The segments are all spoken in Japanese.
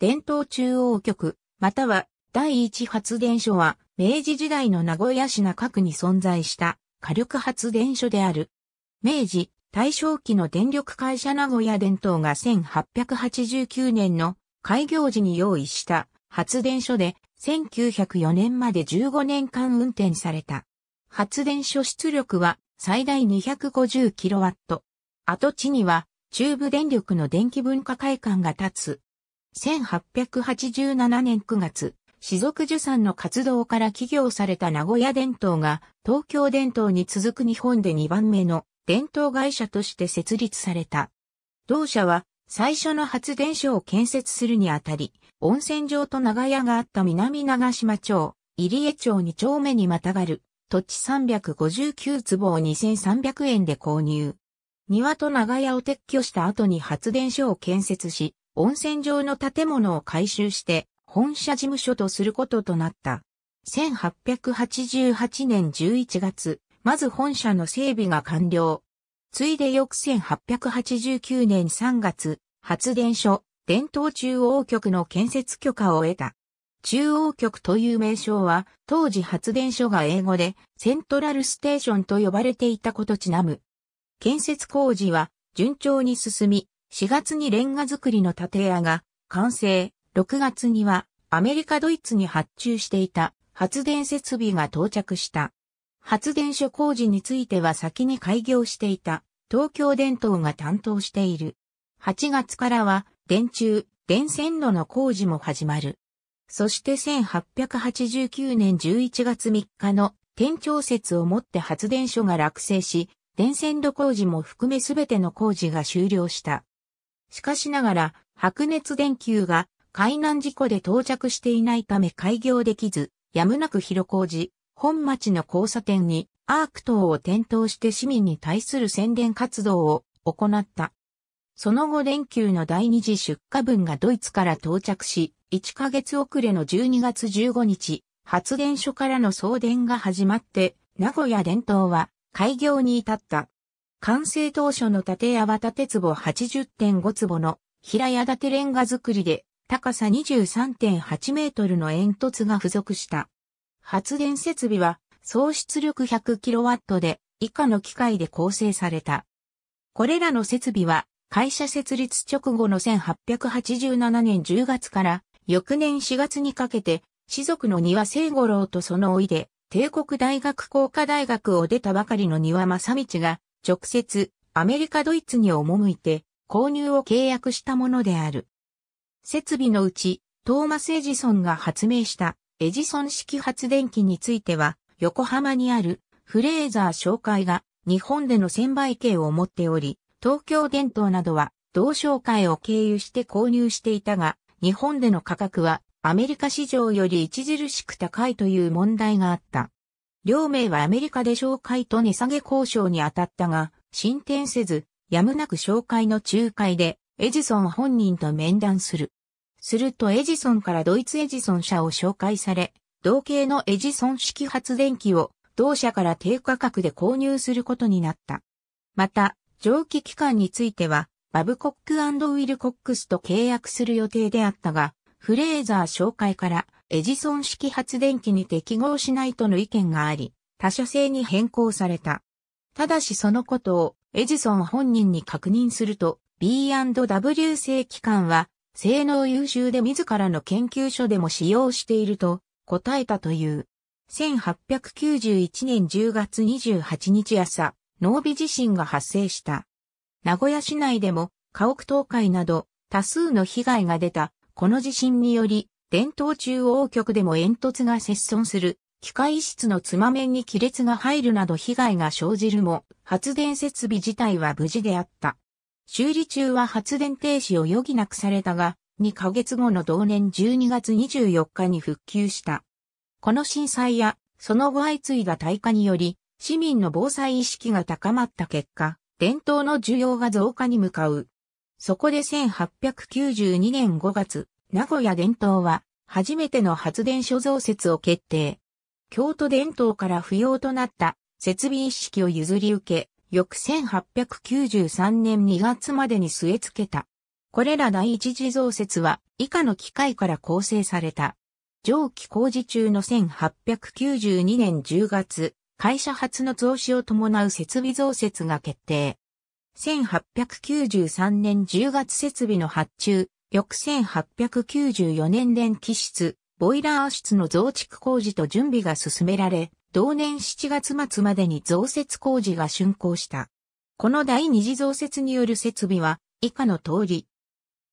伝統中央局、または第一発電所は、明治時代の名古屋市中区に存在した火力発電所である。明治、大正期の電力会社名古屋伝統が1889年の開業時に用意した発電所で1904年まで15年間運転された。発電所出力は最大 250kW。跡地には中部電力の電気文化会館が立つ1887年9月、士族樹産の活動から起業された名古屋伝統が東京伝統に続く日本で2番目の伝統会社として設立された。同社は最初の発電所を建設するにあたり、温泉場と長屋があった南長島町、入江町2丁目にまたがる土地359坪を2300円で購入。庭と長屋を撤去した後に発電所を建設し、温泉場の建物を改修して本社事務所とすることとなった。1888年11月、まず本社の整備が完了。ついで翌1889年3月、発電所、伝統中央局の建設許可を得た。中央局という名称は、当時発電所が英語で、セントラルステーションと呼ばれていたことちなむ。建設工事は、順調に進み、4月にレンガ作りの建屋が完成、6月にはアメリカドイツに発注していた発電設備が到着した。発電所工事については先に開業していた東京電灯が担当している。8月からは電柱、電線路の工事も始まる。そして1889年11月3日の天調節をもって発電所が落成し、電線路工事も含めすべての工事が終了した。しかしながら、白熱電球が海難事故で到着していないため開業できず、やむなく広小路、本町の交差点にアーク等を点灯して市民に対する宣伝活動を行った。その後電球の第二次出荷分がドイツから到着し、1ヶ月遅れの12月15日、発電所からの送電が始まって、名古屋伝統は開業に至った。完成当初の建屋は建坪80.5坪の平屋建てレンガ造りで高さ23.8メートルの煙突が付属した。発電設備は総出力1 0 0ットで以下の機械で構成された。これらの設備は会社設立直後の1887年10月から翌年4月にかけて士族の庭聖五郎とその老いで帝国大学工科大学を出たばかりの庭正道が直接アメリカ・ドイツに赴いて購入を契約したものである。設備のうち、トーマス・エジソンが発明したエジソン式発電機については、横浜にあるフレーザー商会が日本での専売権を持っており、東京電灯などは同商会を経由して購入していたが、日本での価格はアメリカ市場より著しく高いという問題があった。両名はアメリカで紹介と値下げ交渉に当たったが、進展せず、やむなく紹介の仲介で、エジソン本人と面談する。するとエジソンからドイツエジソン社を紹介され、同系のエジソン式発電機を同社から低価格で購入することになった。また、蒸気機関については、バブコックウィルコックスと契約する予定であったが、フレーザー紹介からエジソン式発電機に適合しないとの意見があり、他社製に変更された。ただしそのことをエジソン本人に確認すると B&W 製機関は性能優秀で自らの研究所でも使用していると答えたという。1891年10月28日朝、濃尾地震が発生した。名古屋市内でも家屋倒壊など多数の被害が出たこの地震により伝統中央局でも煙突が接損する、機械室のつま面に亀裂が入るなど被害が生じるも、発電設備自体は無事であった。修理中は発電停止を余儀なくされたが、2ヶ月後の同年12月24日に復旧した。この震災や、その後相次いだ耐火により、市民の防災意識が高まった結果、伝統の需要が増加に向かう。そこで1892年5月、名古屋電灯は、初めての発電所増設を決定。京都電灯から不要となった設備一式を譲り受け、翌1893年2月までに据え付けた。これら第一次増設は以下の機械から構成された。上記工事中の1892年10月、会社初の増資を伴う設備増設が決定。1893年10月設備の発注、翌1894年電気室、ボイラー室の増築工事と準備が進められ、同年7月末までに増設工事が竣工した。この第二次増設による設備は以下の通り。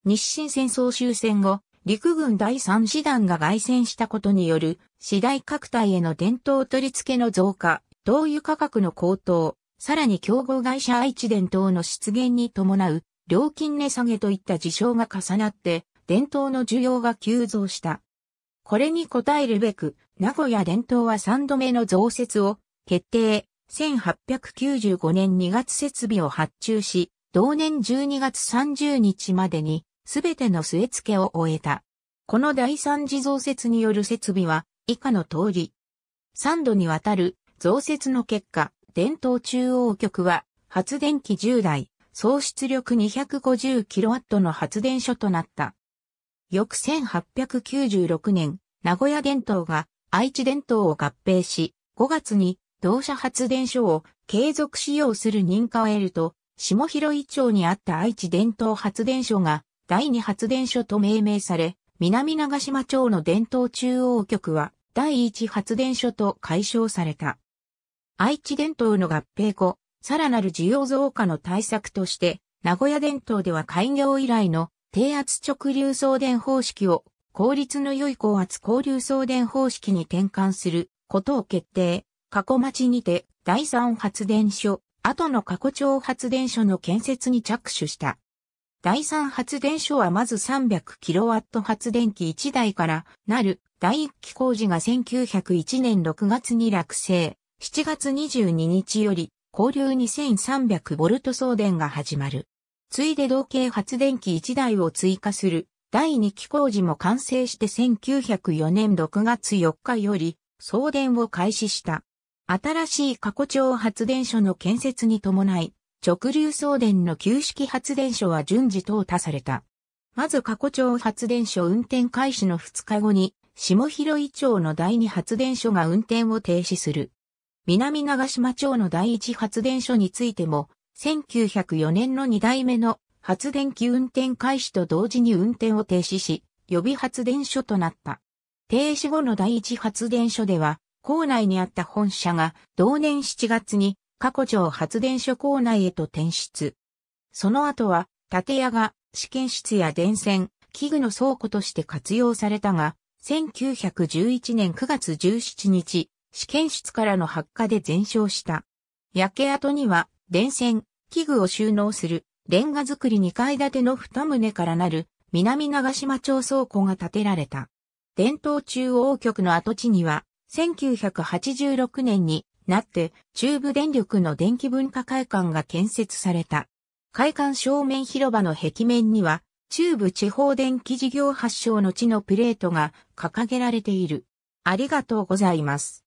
日清戦争終戦後、陸軍第三師団が外戦したことによる、次第各隊への伝統取り付けの増加、灯油価格の高騰、さらに競合会社愛知電等の出現に伴う料金値下げといった事象が重なって、伝統の需要が急増した。これに応えるべく、名古屋伝統は3度目の増設を決定、1895年2月設備を発注し、同年12月30日までに、すべての据え付けを終えた。この第三次増設による設備は、以下の通り。3度にわたる増設の結果、伝統中央局は、発電機10台、総出力 250kW の発電所となった。翌1896年、名古屋電灯が愛知電灯を合併し、5月に同社発電所を継続使用する認可を得ると、下広井町にあった愛知電灯発電所が第二発電所と命名され、南長島町の電灯中央局は第一発電所と解消された。愛知電灯の合併後、さらなる需要増加の対策として、名古屋電灯では開業以来の低圧直流送電方式を効率の良い高圧交流送電方式に転換することを決定。過去町にて第三発電所、後の過去町発電所の建設に着手した。第三発電所はまず 300kW 発電機1台からなる第一期工事が1901年6月に落成、7月22日より交流 2300V 送電が始まる。ついで同型発電機1台を追加する第2期工事も完成して1904年6月4日より送電を開始した。新しい過去町発電所の建設に伴い、直流送電の旧式発電所は順次淘汰された。まず過去町発電所運転開始の2日後に、下広井町の第2発電所が運転を停止する。南長島町の第一発電所についても、1904年の2代目の発電機運転開始と同時に運転を停止し、予備発電所となった。停止後の第一発電所では、校内にあった本社が同年7月に過去町発電所構内へと転出。その後は、建屋が試験室や電線、器具の倉庫として活用されたが、1911年9月17日、試験室からの発火で全焼した。焼け跡には、電線、器具を収納する、レンガ造り2階建ての2棟からなる、南長島町倉庫が建てられた。伝統中央局の跡地には、1986年になって中部電力の電気文化会館が建設された。会館正面広場の壁面には、中部地方電気事業発祥の地のプレートが掲げられている。ありがとうございます。